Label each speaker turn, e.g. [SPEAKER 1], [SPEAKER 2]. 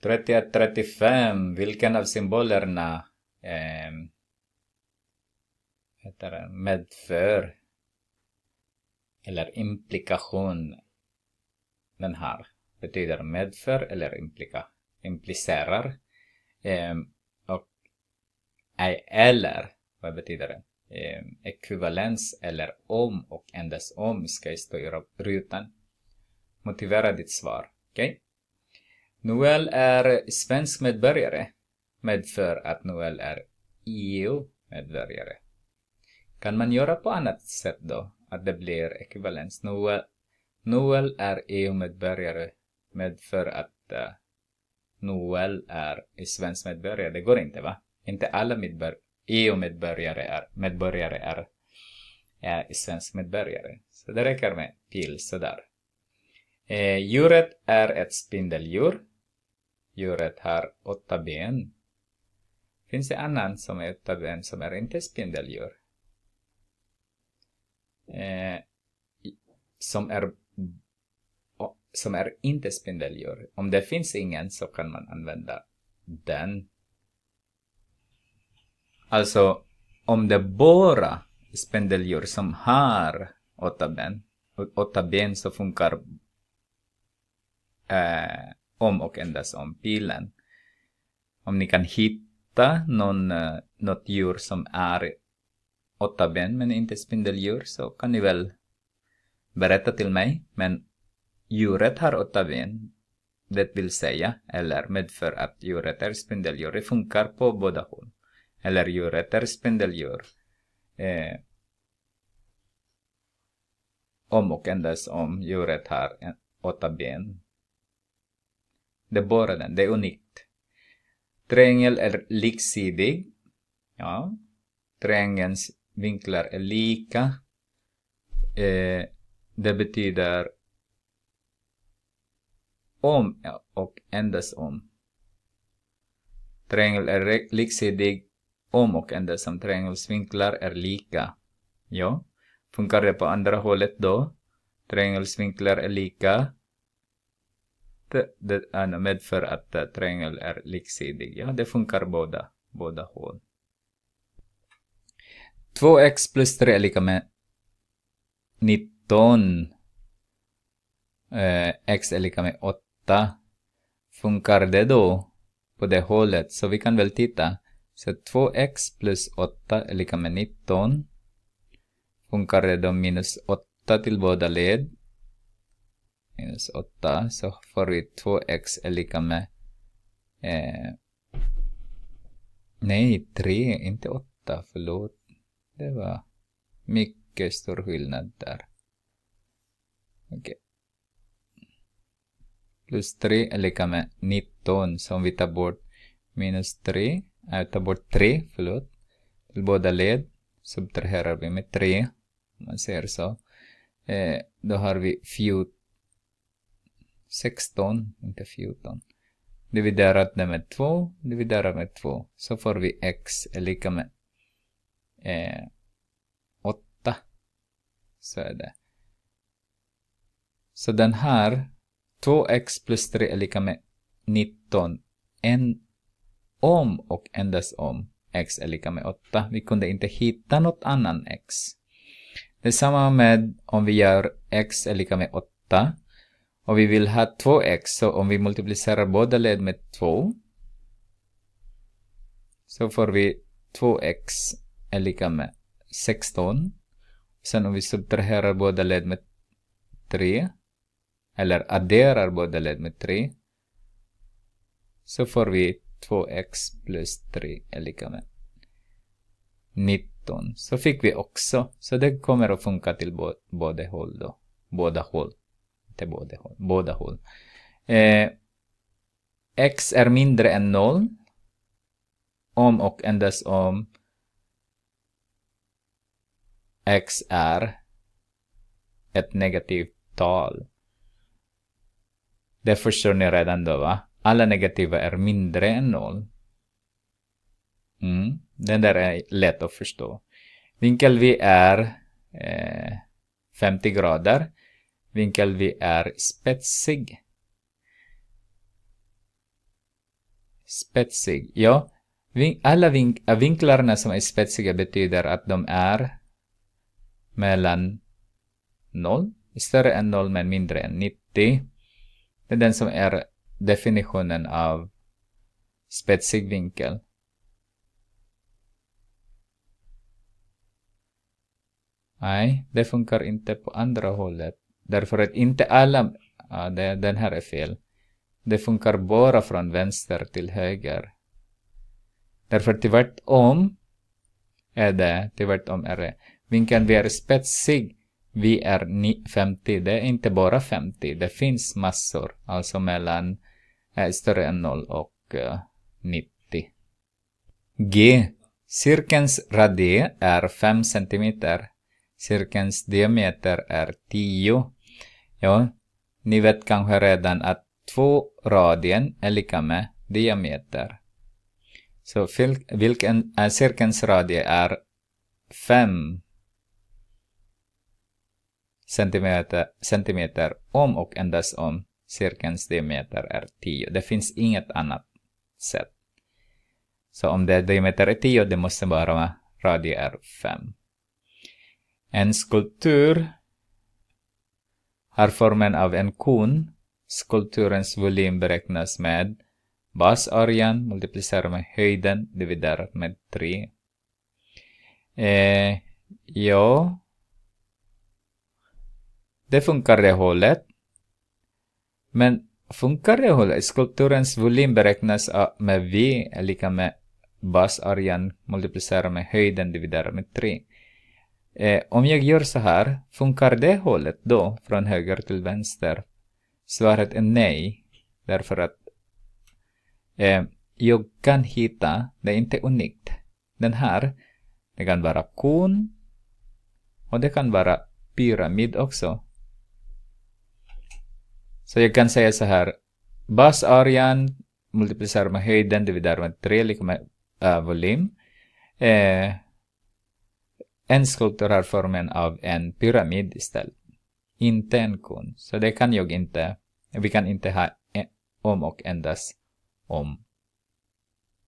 [SPEAKER 1] 3135, vilken av symbolerna eh, heter det, medför eller implikation den här betyder medför eller implika, implicerar eh, och ej eller, vad betyder det? Eh, ekvivalens eller om och endast om ska stå i rutan. Motivera ditt svar, okej? Okay? Noel är svensk medborgare. medför att Noel är EU-medborgare. Kan man göra på annat sätt då? Att det blir ekvivalens. Noel, Noel är EU-medborgare. medför att uh, Noel är svensk medborgare. Det går inte va? Inte alla EU-medborgare e är, medborgare är, är svensk medborgare. Så det räcker med pil sådär. Eh, djuret är ett spindeldjur djuret har åtta ben? Finns det annan som är åtta ben som är inte spindeldjur? Eh, som är som är inte spindeldjur. Om det finns ingen så kan man använda den. Alltså, om det bara är spindeldjur som har åtta ben, åtta ben så funkar eh, om och endast om pilen. Om ni kan hitta någon, uh, något djur som är åtta ben men inte spindeldjur så kan ni väl berätta till mig. Men djuret har åtta ben, det vill säga, eller medför att djuret är spindeldjur. Det funkar på båda håll. Eller djuret är spindeldjur. Eh, om och endast om djuret har åtta ben det är bara den, det är unikt. Triangel är liksidig. Ja. Triangelns vinklar är lika. Eh, det betyder om och endast om. Triangel är liksidig om och endast om triangelns vinklar är lika. Ja. Funkar det på andra hållet då? Triangelns vinklar är lika det medför att uh, eh, triangel är liksidig. Ja, det funkar båda, båda håll. 2x plus 3 är lika med 19. Eh, x är lika med 8. Funkar det då på det hållet? Så vi kan väl titta. Så 2x plus 8 är lika med 19. Funkar det då minus 8 till båda led? minus 8 så får vi 2x är lika med eh, Nej, 3, inte 8, förlåt. Det var mycket stor skillnad där. Okej. Okay. Plus 3 är lika med 19, så om vi tar bort minus 3, äh, tar bort 3, förlåt, till båda led, subtraherar vi med 3, om man säger så. Eh, då har vi 14 16, inte 14. Dividerat det med 2, dividerat med 2. Så får vi x är lika med eh, 8. Så är det. Så den här, 2x plus 3 är lika med 19. En, om och endast om x är lika med 8. Vi kunde inte hitta något annan x. Detsamma med om vi gör x är lika med 8 och vi vill ha 2x, så om vi multiplicerar båda led med 2 så får vi 2x är lika med 16. Sen om vi subtraherar båda led med 3 eller adderar båda led med 3 så får vi 2x plus 3 är lika med 19. Så fick vi också, så det kommer att funka till både håll då, båda håll. Inte både, båda håll. Eh, x är mindre än noll om och endast om x är ett negativt tal. Det förstår ni redan då va? Alla negativa är mindre än noll. Mm. Den där är lätt att förstå. Vinkel V är eh, 50 grader vinkel vi är spetsig. Spetsig, ja. Alla vink äh, vinklarna som är spetsiga betyder att de är mellan 0, större än 0 men mindre än 90. Det är den som är definitionen av spetsig vinkel. Nej, det funkar inte på andra hållet. Därför att inte alla, ja, det, den här är fel. Det funkar bara från vänster till höger. Därför tvärtom är det, tvärtom är det. Vinkeln vi är spetsig, vi är 50. Det är inte bara 50, det finns massor. Alltså mellan eh, större än 0 och eh, 90. G. Cirkelns radie är 5 cm. Cirkelns diameter är 10 Ja, ni vet kanske redan att två radien är lika med diameter. Så vilken är äh, cirkelns radie är 5 centimeter, centimeter om och endast om cirkelns diameter är 10. Det finns inget annat sätt. Så om det diameter är 10, det måste bara radie är 5. En skulptur är formen av en kon. Skulpturens volym beräknas med basarjan multiplicerat med höjden dividerat med 3. Eh, ja, det funkar det hållet. Men funkar det hållet? Skulpturens volym beräknas med V är lika med basarjan multiplicerat med höjden dividerat med 3. Eh, om jag gör så här, funkar det hållet då från höger till vänster? Svaret är nej, därför att eh, jag kan hitta, det är inte unikt. Den här, det kan vara kon och det kan vara pyramid också. Så jag kan säga så här, basarean multiplicerar med höjden dividerar med 3 lika med äh, volym. Eh, en skulptur har formen av en pyramid istället. Inte en kon. Så det kan jag inte. Vi kan inte ha om och endast om